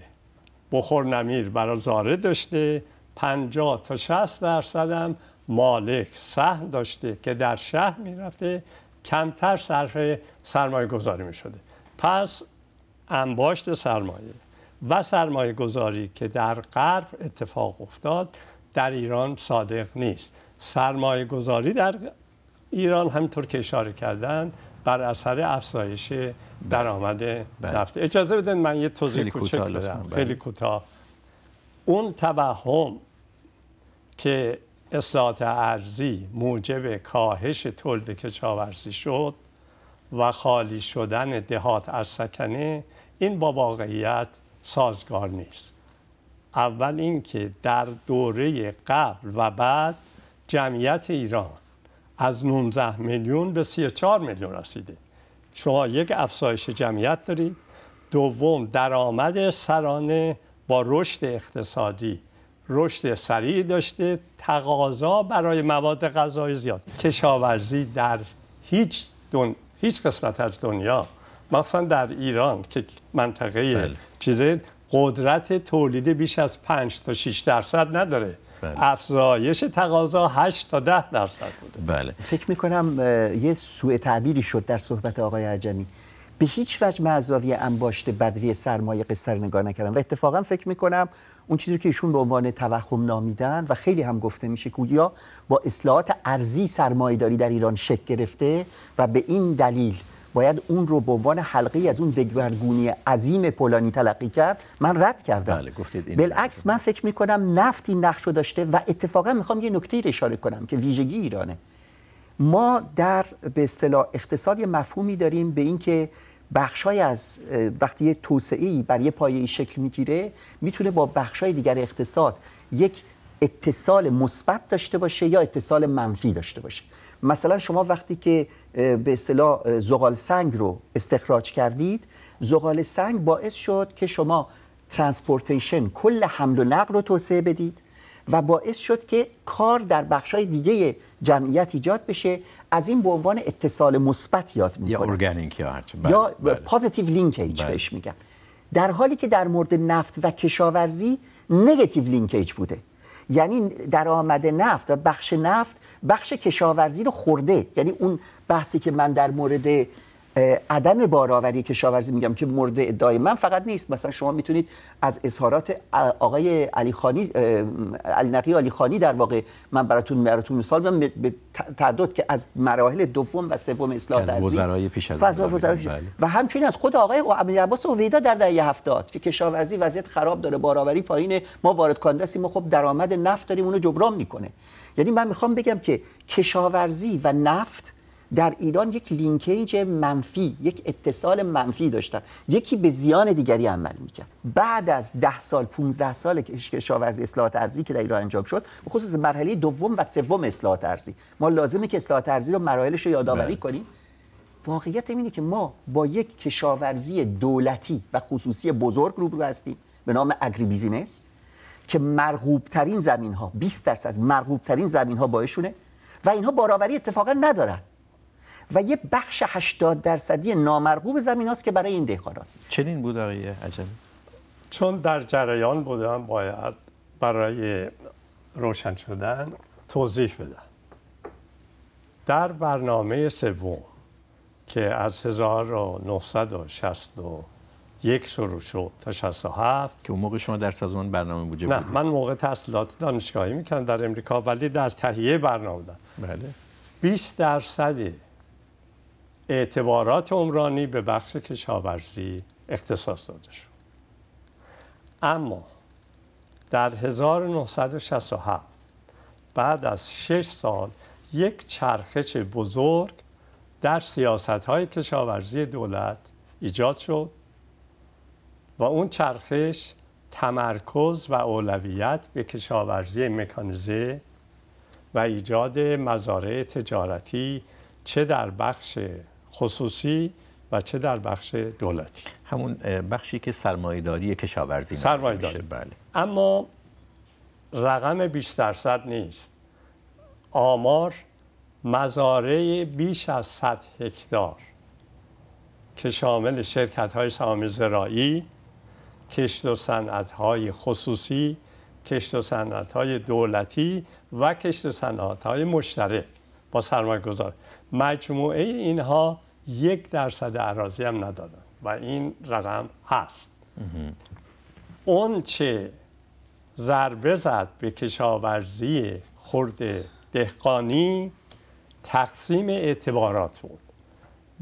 بخور نمیر برای زاره داشته 50 تا 60 درصد هم مالک سهم داشته که در شهر میرفته کمتر صرف سرمایه گذاری می پس انباشت سرمایه و سرمایه گذاری که در غرب اتفاق افتاد در ایران صادق نیست سرمایه گذاری در ایران همینطور که اشاره کردن بر اثر افزایش بله. درآمد بله. نفت اجازه بدین من یه توضیح کوچک بدم خیلی بله. کوتاه اون توهم که اصلاحات ارزی موجب کاهش تولید کشاورزی شد و خالی شدن دهات از سکنه این با واقعیت سازگار نیست اول اینکه در دوره قبل و بعد جمعیت ایران از 19 میلیون به 34 میلیون رسیده شما یک افزایش جمعیت دارید دوم درآمد سرانه با رشد اقتصادی رشد سریع داشته تقاضا برای مواد غذایی زیاد کشاورزی در هیچ دن... هیچ قسمت از دنیا مثلا در ایران که منطقه بله. چیز قدرت تولید بیش از 5 تا 6 درصد نداره بله. افزایش تقاضا 8 تا 10 درصد بوده بله فکر میکنم یه سوء تعبیری شد در صحبت آقای عجمی به هیچ وجه من انباشت بدوی سرمایه قصر نگاه نکردم و اتفاقا فکر میکنم اون چیزی که ایشون به عنوان توهم نامیدن و خیلی هم گفته میشه گویا با اصلاحات ارزی داری در ایران شک گرفته و به این دلیل باید اون رو به عنوان حلقه از اون دگرگونی عظیم پولانی تلقی کرد من رد کردم بله، گفتید بالعکس بله. من فکر میکنم نفت این نقش رو داشته و اتفاقا میخوام یه نکته رو اشاره کنم که ویژگی ایرانه ما در به اصطلاح اقتصاد یه مفهومی داریم به اینکه بخشای از وقتی یه توسعه ای برای پایه شکل میگیره میتونه با بخشای دیگر اقتصاد یک اتصال مثبت داشته باشه یا اتصال منفی داشته باشه مثلا شما وقتی که به اصطلاح زغال سنگ رو استخراج کردید زغال سنگ باعث شد که شما ترانسپورتیشن کل حمل و نقل رو توسعه بدید و باعث شد که کار در های دیگه جمعیت ایجاد بشه از این به عنوان اتصال مثبت یاد می یا ارگانیک یا پازیتیو لینکیج بله، بله. بله. بهش میگم در حالی که در مورد نفت و کشاورزی نگتیو لینکیج بوده یعنی درآمد نفت و بخش نفت بخش کشاورزی رو خورده یعنی اون بحثی که من در مورد عدم باراوری کشاورزی میگم که مورد ادعای من فقط نیست مثلا شما میتونید از اظهارات آقای علی خانی علی نقی علی خانی در واقع من براتون براتون مثال به تعداد که از مراحل دوم و سوم اصلاح از پیش از بله. و همچنین از خود آقای عباس اویدا در دهه 70 که کشاورزی وضعیت خراب داره باراوری پایینه ما وارد کننده ما خب درآمد نفت داریم اونو جبران میکنه یعنی من میخوام بگم که کشاورزی و نفت در ایران یک لینکیج منفی یک اتصال منفی داشتن یکی به زیان دیگری عمل میکرد بعد از ده سال 15 سال کشاورزی اصلاحات ارزی که در ایران انجام شد خصوص مرحله دوم و سوم اصلاحات ارزی ما لازمه که اصلاحات ارزی رو مراحلش رو یادآوری بله. کنیم واقعیت اینه که ما با یک کشاورزی دولتی و خصوصی بزرگ روبرو هستیم به نام اگری بیزینس که مرغوب ترین زمین ها 20 درصد از مرغوب ترین زمین ها باشونه و اینها باراوری اتفاقا ندارن و یه بخش 80 درصدی نامرغوب زمین هاست که برای این دهقان است چنین بود آقای عجل چون در جریان بودم باید برای روشن شدن توضیح بدم در برنامه سوم که از 1961 شروع شد تا 67 که اون موقع شما در سازمان برنامه بودید نه من موقع تحصیلات دانشگاهی میکنم در امریکا ولی در تهیه برنامه بودم بله 20 درصد اعتبارات عمرانی به بخش کشاورزی اختصاص داده شد اما در 1967 بعد از شش سال یک چرخش بزرگ در سیاست های کشاورزی دولت ایجاد شد و اون چرخش تمرکز و اولویت به کشاورزی مکانیزه و ایجاد مزارع تجارتی چه در بخش خصوصی و چه در بخش دولتی همون بخشی که سرمایداری کشاورزی سرمایه‌داری بله اما رقم بیش درصد نیست آمار مزاره بیش از 100 هکتار که شامل شرکت های سهام زرایی کشت و صنعت های خصوصی کشت و صنعت های دولتی و کشت و صنعت های مشترک با سرمایه گذار مجموعه اینها یک درصد اراضی هم ندادن و این رقم هست اون چه ضربه زد به کشاورزی خرد دهقانی تقسیم اعتبارات بود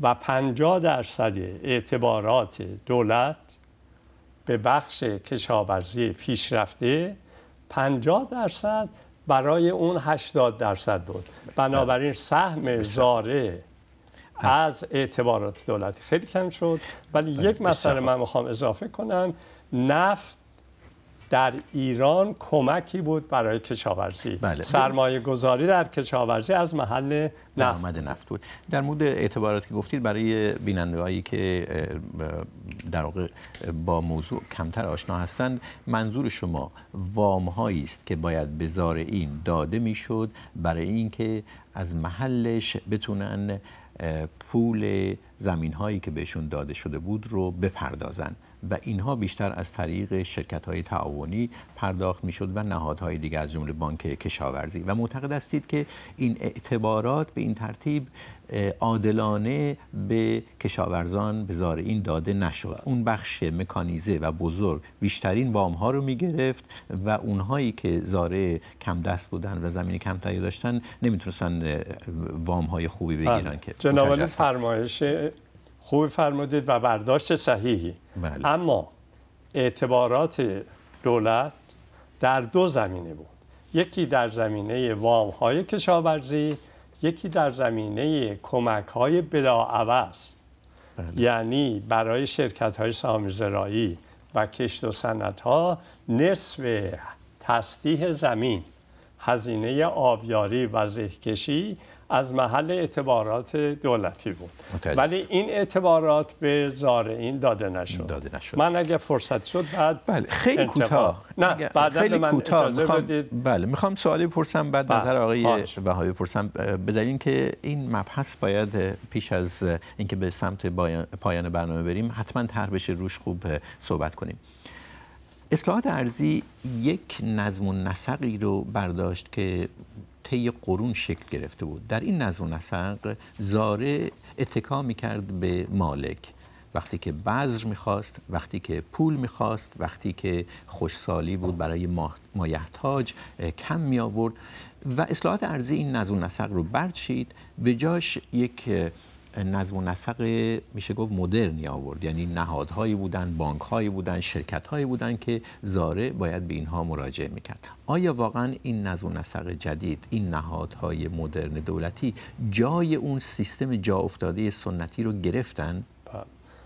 و 50 درصد اعتبارات دولت به بخش کشاورزی پیشرفته 50 درصد برای اون 80 درصد بود بنابراین سهم بله. زاره از اعتبارات دولتی خیلی کم شد ولی بله، یک مسئله من میخوام اضافه کنم نفت در ایران کمکی بود برای کشاورزی بله. سرمایه گذاری در کشاورزی از محل نفت بود در مورد اعتبارات که گفتید برای هایی که در با موضوع کمتر آشنا هستند منظور شما وام است که باید به این داده میشد برای اینکه از محلش بتونن پول زمین هایی که بهشون داده شده بود رو بپردازن و اینها بیشتر از طریق شرکت های تعاونی پرداخت میشد و نهادهای دیگه از جمله بانک کشاورزی و معتقد هستید که این اعتبارات به این ترتیب عادلانه به کشاورزان به این داده نشد اون بخش مکانیزه و بزرگ بیشترین وام ها رو می گرفت و اونهایی که زارع کم دست بودن و زمین کمتری داشتن نمیتونستن وام های خوبی بگیرن بله. که جناب فرمایش خوب فرمودید و برداشت صحیحی بله. اما اعتبارات دولت در دو زمینه بود یکی در زمینه وام های کشاورزی یکی در زمینه کمک های بلاعوض بله. یعنی برای شرکت های و کشت و سنت ها نصف تصدیح زمین هزینه آبیاری و زهکشی از محل اعتبارات دولتی بود ولی این اعتبارات به زارعین داده نشد. داده نشد من اگه فرصت شد بعد بله خیلی کوتاه نه بعد خیلی کوتاه میخوام بله میخوام سوالی بپرسم بعد بله. نظر آقای بهایی بپرسم به دلیل اینکه این مبحث باید پیش از اینکه به سمت پایان برنامه بریم حتما طرح بشه روش خوب صحبت کنیم اصلاحات ارزی یک نظم و نسقی رو برداشت که طی قرون شکل گرفته بود در این نظم و نسق زاره اتکا میکرد به مالک وقتی که بذر میخواست وقتی که پول میخواست وقتی که خوشسالی بود برای مایحتاج کم می و اصلاحات ارزی این نظم و نسق رو برچید به جاش یک نظم و نسق میشه گفت مدرنی آورد یعنی نهادهایی بودن بانکهایی بودن شرکتهایی بودن که زاره باید به اینها مراجعه میکرد آیا واقعا این نظم و نسق جدید این نهادهای مدرن دولتی جای اون سیستم جا افتاده سنتی رو گرفتن بله.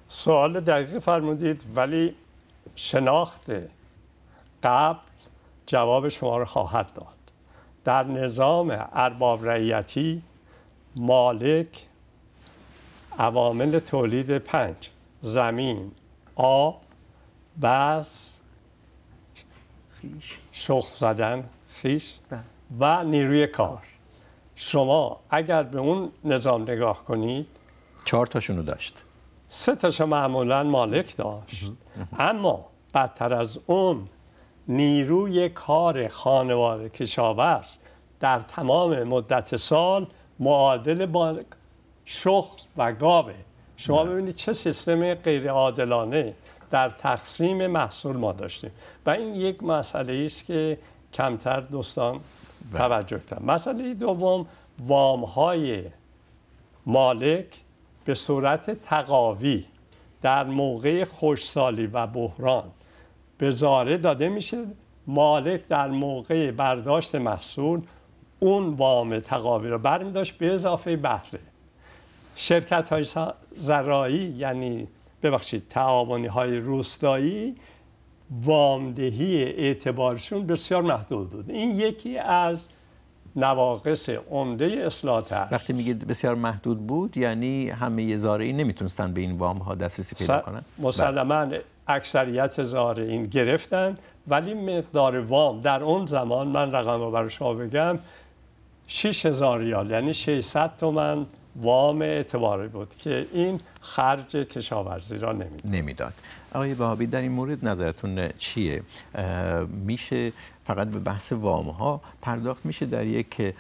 سوال دقیق فرمودید ولی شناخت قبل جواب شما رو خواهد داد در نظام ارباب رعیتی مالک عوامل تولید پنج زمین آب بس شخم زدن خیش و نیروی کار شما اگر به اون نظام نگاه کنید چهار تاشونو داشت سه تاش معمولا مالک داشت اما بدتر از اون نیروی کار خانواده کشاورز در تمام مدت سال معادل با شخ و گابه شما ببینید چه سیستم غیر در تقسیم محصول ما داشتیم و این یک مسئله است که کمتر دوستان بله. توجه کردن مسئله دوم وام های مالک به صورت تقاوی در موقع خوشسالی و بحران به زاره داده میشه مالک در موقع برداشت محصول اون وام تقاوی رو برمی به اضافه بهره شرکت های زراعی یعنی ببخشید تعاونی های روستایی وامدهی اعتبارشون بسیار محدود بود این یکی از نواقص عمده اصلاحات وقتی میگید بسیار محدود بود یعنی همه زارعی نمیتونستن به این وام ها دسترسی پیدا کنن بله. مسلما اکثریت زارعین گرفتن ولی مقدار وام در اون زمان من رقم رو برای شما بگم 6000 ریال یعنی 600 تومن وام اعتباری بود که این خرج کشاورزی را نمیداد نمیداد آقای بهابی در این مورد نظرتون چیه میشه فقط به بحث وام ها پرداخت میشه در یک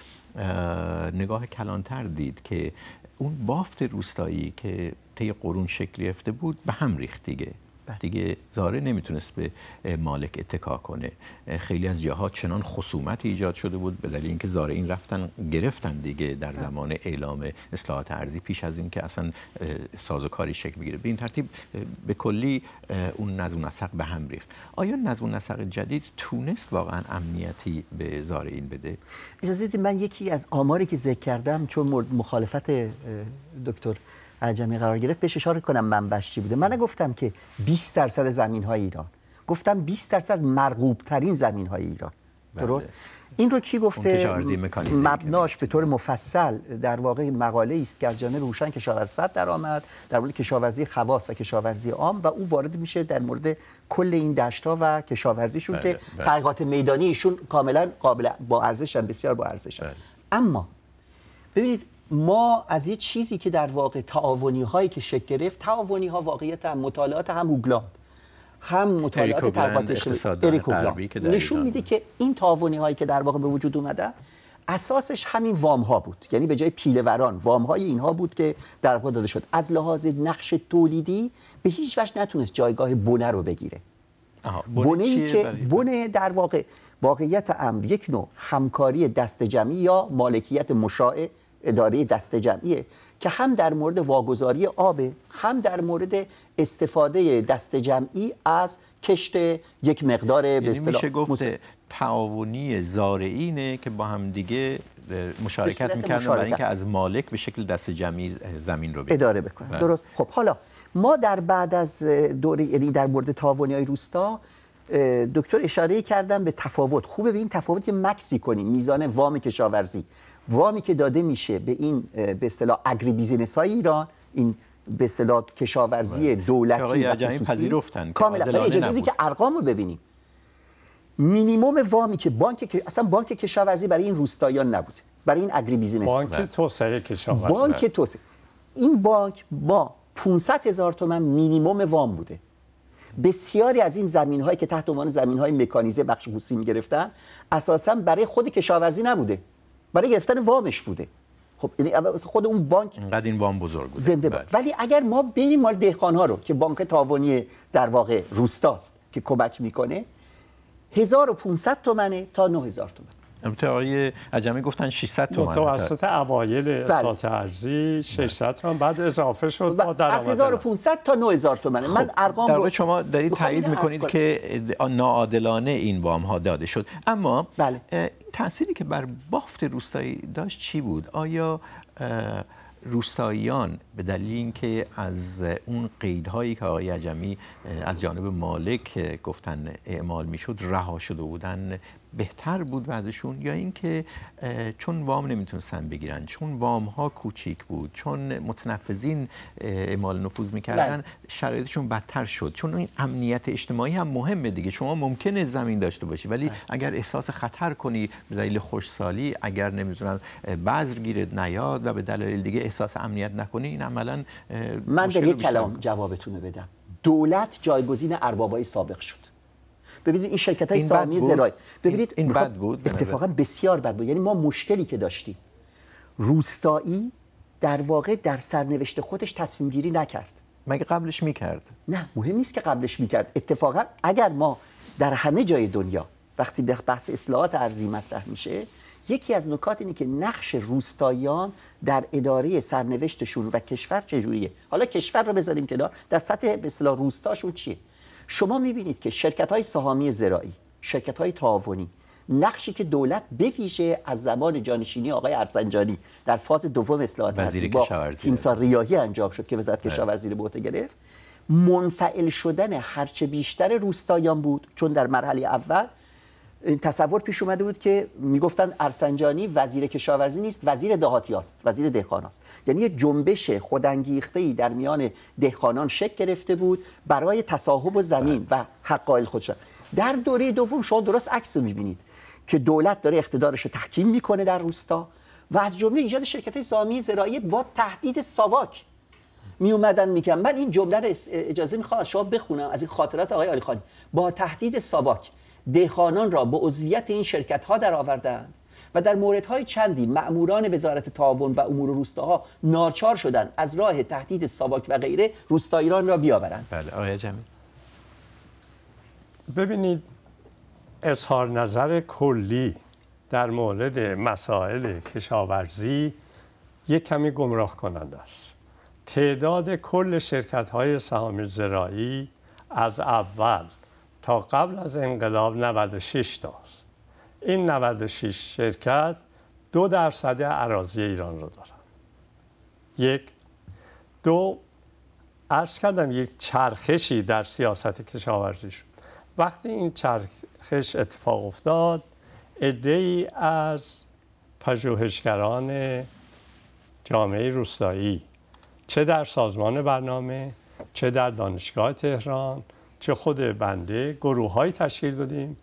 نگاه کلانتر دید که اون بافت روستایی که طی قرون شکل گرفته بود به هم ریخت دیگه بله. دیگه زاره نمیتونست به مالک اتکا کنه خیلی از جاها چنان خصومت ایجاد شده بود به دلیل اینکه زاره این رفتن گرفتن دیگه در بله. زمان اعلام اصلاحات ارزی پیش از اینکه اصلا سازوکاری شکل بگیره به این ترتیب به کلی اون نظم نسق به هم ریخت آیا نظم نسق جدید تونست واقعا امنیتی به زاره این بده اجازه من یکی از آماری که ذکر کردم چون مخالفت دکتر عجمی قرار گرفت بهش اشاره کنم من چی بوده من گفتم که 20 درصد زمین های ایران گفتم 20 درصد مرغوب ترین زمین های ایران بله. درست این رو کی گفته مبناش به طور مفصل در واقع مقاله است که از جانب هوشنگ کشاورصد در آمد در مورد کشاورزی خواص و کشاورزی عام و او وارد میشه در مورد کل این دشت ها و کشاورزیشون که بله، بله. تحقیقات میدانیشون ایشون کاملا قابل با ارزشن بسیار با ارزش اما ببینید ما از یه چیزی که در واقع تعاونی هایی که شکل گرفت تعاونی ها واقعیت هم مطالعات هم اوگلاند هم مطالعات تقویت نشون میده که این تعاونی هایی که در واقع به وجود اومده اساسش همین وام ها بود یعنی به جای پیلهوران وام های اینها بود که در واقع داده شد از لحاظ نقش تولیدی به هیچ وجه نتونست جایگاه بونه رو بگیره بونه که بونه در واقع واقعیت امر یک نوع همکاری دست جمعی یا مالکیت مشاع اداره دست جمعیه که هم در مورد واگذاری آب هم در مورد استفاده دست جمعی از کشت یک مقدار به یعنی اصطلاح میشه تعاونی زارعینه که با هم دیگه مشارکت میکردن برای اینکه از مالک به شکل دست جمعی زمین رو اداره بکنن بله. درست خب حالا ما در بعد از دوره یعنی در مورد تعاونی های روستا دکتر اشاره کردم به تفاوت خوبه به این تفاوت مکسی کنیم میزان وام کشاورزی وامی که داده میشه به این به اصطلاح اگری بیزینس های ایران این به اصطلاح کشاورزی بله. دولتی و پذیرفتن کاملا اجازه بدید که ارقام رو ببینیم مینیمم وامی که بانک اصلا بانک کشاورزی برای این روستایان نبود برای این اگری بیزینس بانک بله. توسعه کشاورزی بانک توسعه این بانک با 500 هزار تومن وام بوده بسیاری از این زمین هایی که تحت عنوان زمین های مکانیزه بخش حسین گرفتن اساسا برای خود کشاورزی نبوده برای گرفتن وامش بوده خب یعنی خود اون بانک قد این وام بزرگ بوده زنده بود بله. ولی اگر ما بریم مال دهقان ها رو که بانک تاوانی در واقع روستاست که کمک میکنه 1500 تومنه تا 9000 تومن البته آقای عجمی گفتن 600 تومان متوسط اوایل اسات بله. ارزی 600 تومان بعد اضافه شد با درآمد از 1500 تا 9000 تومان من خب، ارقام رو شما دارید تایید میکنید که ناعادلانه این وام ها داده شد اما بله. تأثیری که بر بافت روستایی داشت چی بود آیا روستاییان به دلیل اینکه از اون قیدهایی که آقای عجمی از جانب مالک گفتن اعمال میشد رها شده بودن بهتر بود وضعشون یا اینکه چون وام نمیتونستن بگیرن چون وام ها کوچیک بود چون متنفذین اعمال نفوذ میکردن بله. شرایطشون بدتر شد چون این امنیت اجتماعی هم مهمه دیگه شما ممکنه زمین داشته باشی ولی بله. اگر احساس خطر کنی به دلیل خوشسالی اگر نمیتونم بذر نیاد و به دلایل دیگه احساس امنیت نکنی این عملا من در کلام جوابتون بدم دولت جایگزین اربابای سابق شد ببینید این شرکت های سامی زرای ببینید این بد بود اتفاقا بسیار بد بود یعنی ما مشکلی که داشتیم روستایی در واقع در سرنوشت خودش تصمیم گیری نکرد مگه قبلش میکرد نه مهم نیست که قبلش میکرد اتفاقا اگر ما در همه جای دنیا وقتی به بحث اصلاحات ارزی مطرح میشه یکی از نکات اینه که نقش روستاییان در اداره سرنوشتشون و کشور چجوریه حالا کشور رو بذاریم کنار در سطح به روستاشون چیه شما میبینید که شرکت های سهامی زراعی شرکت های تعاونی نقشی که دولت بفیشه از زمان جانشینی آقای ارسنجانی در فاز دوم اصلاحات ارزی با تیمسار ریاهی انجام شد که وزارت بله. کشاورزی رو گرفت منفعل شدن هرچه بیشتر روستایان بود چون در مرحله اول این تصور پیش اومده بود که میگفتن ارسنجانی وزیر کشاورزی نیست وزیر دهاتی است وزیر دهخان است یعنی یه جنبش خودانگیخته ای در میان دهقانان شکل گرفته بود برای تصاحب زمین و حق قائل خودشان در دوره دوم شما درست عکس رو میبینید که دولت داره اقتدارش رو تحکیم میکنه در روستا و از جمله ایجاد شرکت های زراعی با تهدید ساواک می اومدن میگم من این جمله رو اجازه میخوام شما بخونم از این خاطرات آقای آلی خانی با تهدید ساواک دهخانان را به عضویت این شرکت ها درآوردند و در موردهای چندی مأموران وزارت تعاون و امور روستاها نارچار شدند از راه تهدید ساواک و غیره روستا را بیاورند بله آقای جمیل ببینید اظهار نظر کلی در مورد مسائل کشاورزی یک کمی گمراه کننده است تعداد کل شرکت های سهام زراعی از اول تا قبل از انقلاب 96 تاست این 96 شرکت دو درصد عراضی ایران رو دارن یک دو عرض کردم یک چرخشی در سیاست کشاورزی شد وقتی این چرخش اتفاق افتاد ای از پژوهشگران جامعه روستایی چه در سازمان برنامه چه در دانشگاه تهران چه خود بنده گروه های تشکیل دادیم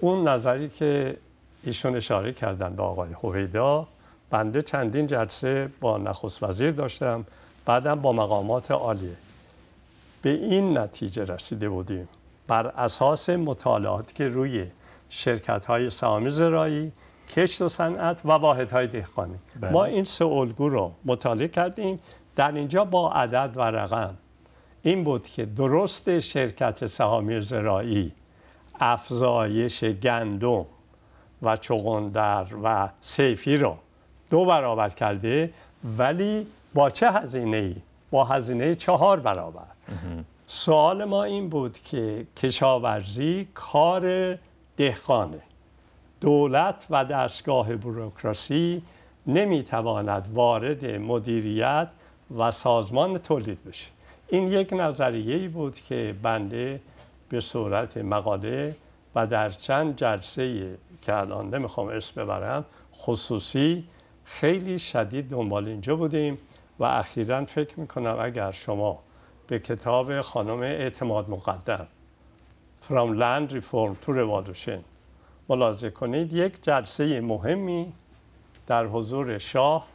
اون نظری که ایشون اشاره کردن به آقای هویدا بنده چندین جلسه با نخست وزیر داشتم بعدم با مقامات عالی به این نتیجه رسیده بودیم بر اساس مطالعات که روی شرکت های سهامی زرایی کشت و صنعت و های دهقانی بله. ما این سه الگو رو مطالعه کردیم در اینجا با عدد و رقم این بود که درست شرکت سهامی زراعی افزایش گندم و چغندر و سیفی رو دو برابر کرده ولی با چه هزینه ای؟ با هزینه چهار برابر سوال ما این بود که کشاورزی کار دهقانه دولت و دستگاه بروکراسی نمیتواند وارد مدیریت و سازمان تولید بشه این یک نظریه بود که بنده به صورت مقاله و در چند جلسه که الان نمیخوام اسم ببرم خصوصی خیلی شدید دنبال اینجا بودیم و اخیرا فکر میکنم اگر شما به کتاب خانم اعتماد مقدم From Land Reform to Revolution ملاحظه کنید یک جلسه مهمی در حضور شاه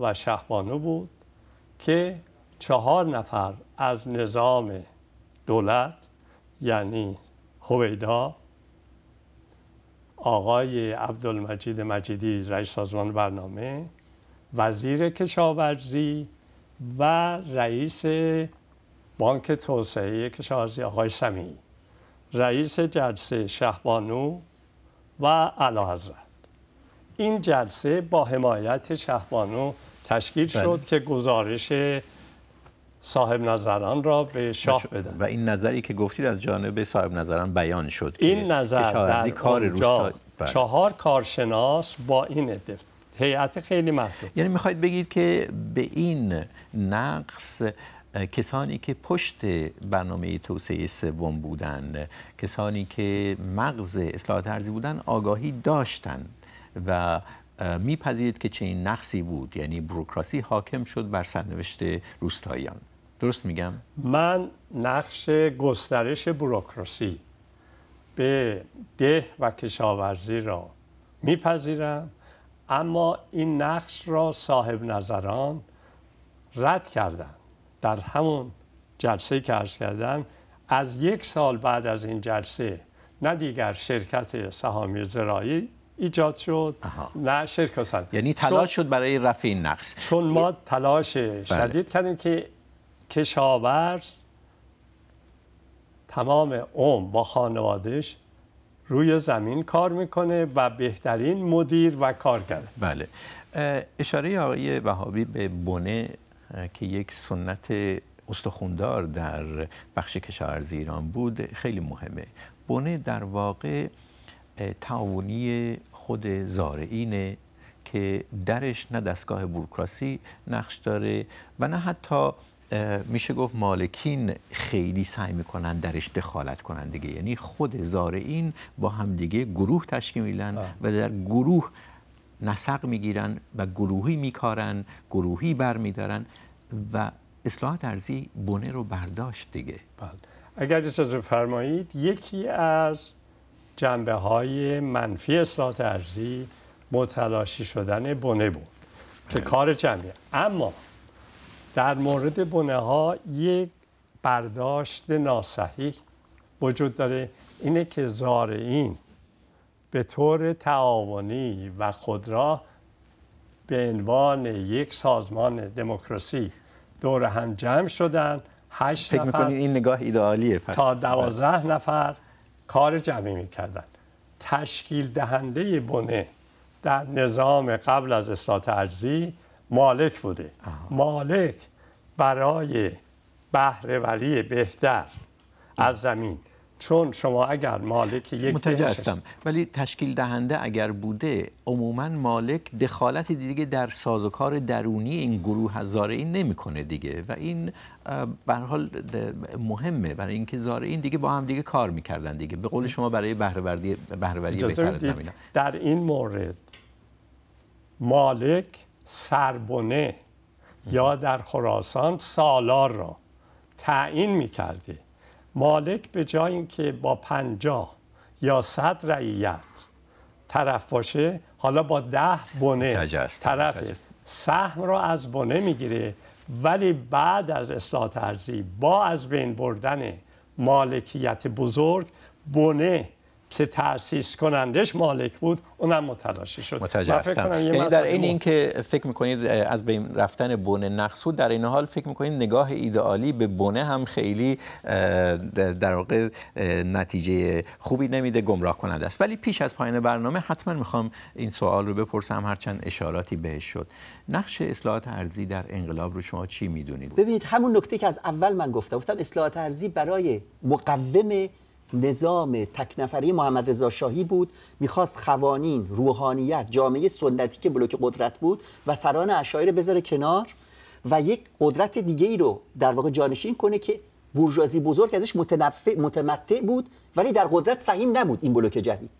و شهبانو بود که چهار نفر از نظام دولت یعنی هویدا آقای عبدالمجید مجیدی رئیس سازمان برنامه وزیر کشاورزی و رئیس بانک توسعه کشاورزی آقای سمی رئیس جلسه شهبانو و علا حضرت این جلسه با حمایت شهبانو تشکیل بله. شد که گزارش صاحب نظران را به شاه بدن و این نظری که گفتید از جانب صاحب نظران بیان شد این نظر در کار روستا بله. چهار کارشناس با این هیئت خیلی محدود یعنی میخواید بگید که به این نقص کسانی که پشت برنامه توسعه سوم بودند کسانی که مغز اصلاحات ارزی بودند آگاهی داشتند و میپذیرید که چنین نقصی بود یعنی بروکراسی حاکم شد بر سرنوشت روستاییان درست میگم من نقش گسترش بروکراسی به ده و کشاورزی را میپذیرم اما این نقش را صاحب نظران رد کردن در همون جلسه که ارز کردم از یک سال بعد از این جلسه نه دیگر شرکت سهامی زراعی ایجاد شد نه شرک یعنی تلاش شد برای رفع نقص چون ما تلاش بله. شدید کردیم که کشاورز تمام عمر با خانوادش روی زمین کار میکنه و بهترین مدیر و کارگر بله اشاره آقای وهابی به بونه که یک سنت استخوندار در بخش کشاورزی ایران بود خیلی مهمه بونه در واقع تعاونی خود زارعینه که درش نه دستگاه بروکراسی نقش داره و نه حتی میشه گفت مالکین خیلی سعی میکنن درش دخالت کنن دیگه یعنی خود زارعین با همدیگه گروه تشکیل میدن و در گروه نسق میگیرن و گروهی میکارن گروهی برمیدارن و اصلاحات ارزی بونه رو برداشت دیگه بله. اگر اجازه فرمایید یکی از جنبه های منفی اصلاحات ارزی متلاشی شدن بنه بود که کار جمعی، اما در مورد بنه ها یک برداشت ناسحیح وجود داره اینه که زارعین به طور تعاونی و را به عنوان یک سازمان دموکراسی دور هم جمع شدن هشت فکر نفر این نگاه تا دوازده نفر کار جمعی میکردن تشکیل دهنده بنه در نظام قبل از اصلاح مالک بوده مالک برای بهرهوری بهتر از زمین چون شما اگر مالک یک متوجه هستم ولی تشکیل دهنده اگر بوده عموما مالک دخالت دیگه در سازوکار درونی این گروه نمی نمیکنه دیگه و این به حال مهمه برای اینکه زارعین دیگه با هم دیگه کار میکردن دیگه به قول شما برای بهره‌وردی بهتر در این مورد مالک سربونه یا در خراسان سالار را تعیین میکرده مالک به جای اینکه با پنجاه یا صد رعیت طرف باشه حالا با ده بنه طرف سهم را از بنه میگیره ولی بعد از اصلاح ترزی با از بین بردن مالکیت بزرگ بنه که تاسیس کنندش مالک بود اونم متلاشی شد متوجه یعنی در این اینکه فکر میکنید از بین رفتن بونه نقصود در این حال فکر میکنید نگاه ایدئالی به بونه هم خیلی در واقع نتیجه خوبی نمیده گمراه کننده است ولی پیش از پایان برنامه حتما میخوام این سوال رو بپرسم هرچند اشاراتی بهش شد نقش اصلاحات ارزی در انقلاب رو شما چی میدونید ببینید همون نکته که از اول من گفتم گفتم اصلاحات ارزی برای مقوم نظام تکنفری محمد رضا شاهی بود میخواست خوانین روحانیت جامعه سنتی که بلوک قدرت بود و سران اشایر بذاره کنار و یک قدرت دیگه ای رو در واقع جانشین کنه که بورژوازی بزرگ ازش متمتع بود ولی در قدرت سهیم نبود این بلوک جدید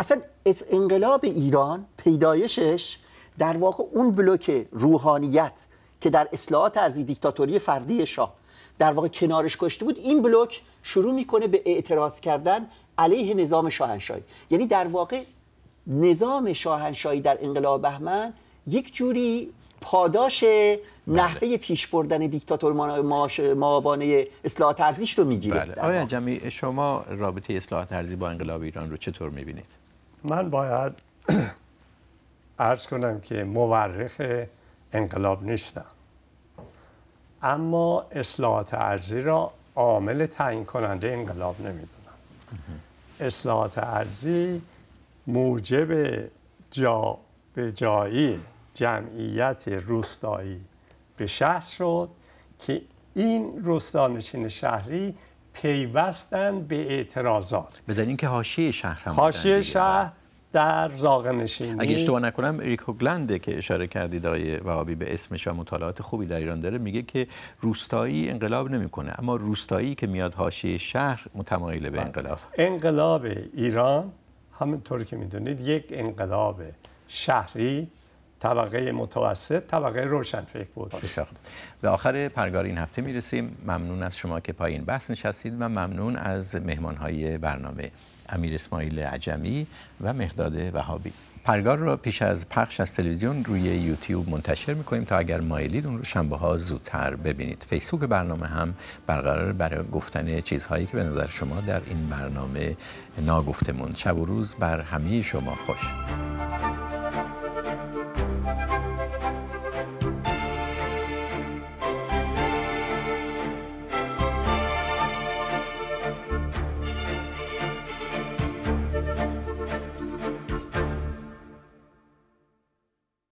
اصلا از انقلاب ایران پیدایشش در واقع اون بلوک روحانیت که در اصلاحات ارزی دیکتاتوری فردی شاه در واقع کنارش کشته بود این بلوک شروع میکنه به اعتراض کردن علیه نظام شاهنشاهی یعنی در واقع نظام شاهنشاهی در انقلاب بهمن یک جوری پاداش نحوه بله. پیش بردن دیکتاتور مابانه اصلاح ارزیش رو میگیره بله. آیا جمعی شما رابطه اصلاح ترزی با انقلاب ایران رو چطور میبینید؟ من باید [CLEARS THROAT] عرض کنم که مورخ انقلاب نیستم اما اصلاحات ارزی را عامل تعیین کننده انقلاب نمیدونم اصلاحات ارزی موجب جا به جایی جمعیت روستایی به شهر شد که این روستانشین شهری پیوستن به اعتراضات بدانید که حاشیه شهر هم حاشیه شهر در نشینی اگه اشتباه نکنم اریک هوگلنده که اشاره کردید آقای وهابی به اسمش و مطالعات خوبی در ایران داره میگه که روستایی انقلاب نمیکنه اما روستایی که میاد حاشیه شهر متمایل به بله. انقلاب انقلاب ایران همونطور که میدونید یک انقلاب شهری طبقه متوسط طبقه روشن فکر بود خب، به آخر پرگار این هفته میرسیم ممنون از شما که پایین بحث نشستید و ممنون از مهمانهای برنامه امیر اسماعیل عجمی و مهداد وهابی پرگار را پیش از پخش از تلویزیون روی یوتیوب منتشر میکنیم تا اگر مایلید اون رو شنبه ها زودتر ببینید فیسبوک برنامه هم برقرار برای گفتن چیزهایی که به نظر شما در این برنامه ناگفته موند شب و روز بر همه شما خوش